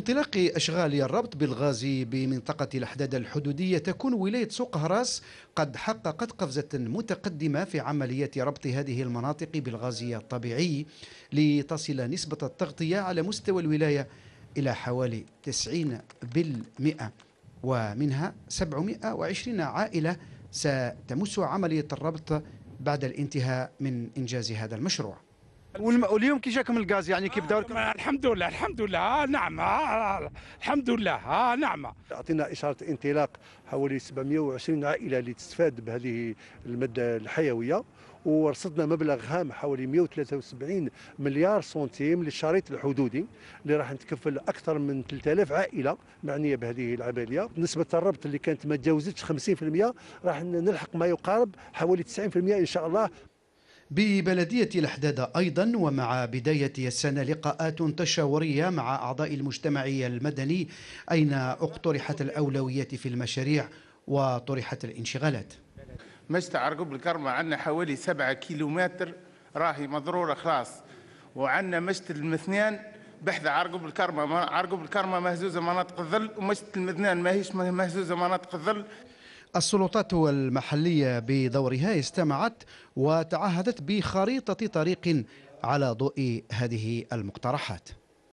بانطلاق أشغال الربط بالغازي بمنطقة الأحداد الحدودية تكون ولاية سوق هراس قد حققت قفزة متقدمة في عملية ربط هذه المناطق بالغازي الطبيعي لتصل نسبة التغطية على مستوى الولاية إلى حوالي 90% ومنها 720 عائلة ستمس عملية الربط بعد الانتهاء من إنجاز هذا المشروع واليوم كي جاكم الغاز يعني كيف دوركم آه الحمد لله الحمد لله آه نعم آه, آه، الحمد لله آه نعم اعطينا اشاره انطلاق حوالي 720 عائله اللي تستفاد بهذه الماده الحيويه ورصدنا مبلغ هام حوالي 173 مليار سنتيم للشريط الحدودي اللي راح نتكفل اكثر من 3000 عائله معنيه بهذه العمليه نسبه الربط اللي كانت ما تجاوزتش 50% راح نلحق ما يقارب حوالي 90% ان شاء الله ببلدية الحدادة أيضا ومع بداية السنة لقاءات تشاورية مع أعضاء المجتمع المدني أين اقترحت الأولويات في المشاريع وطرحت الانشغالات مشتع عرقوب الكرمة عندنا حوالي سبعة كيلومتر راهي مضرورة خلاص وعندنا مشت المثنان بحذا عرقوب الكرمة عرقوب الكرمة مهزوزة مناطق الظل ومشت المثنان ماهيش مهزوزة مناطق الظل السلطات المحلية بدورها استمعت وتعهدت بخريطة طريق على ضوء هذه المقترحات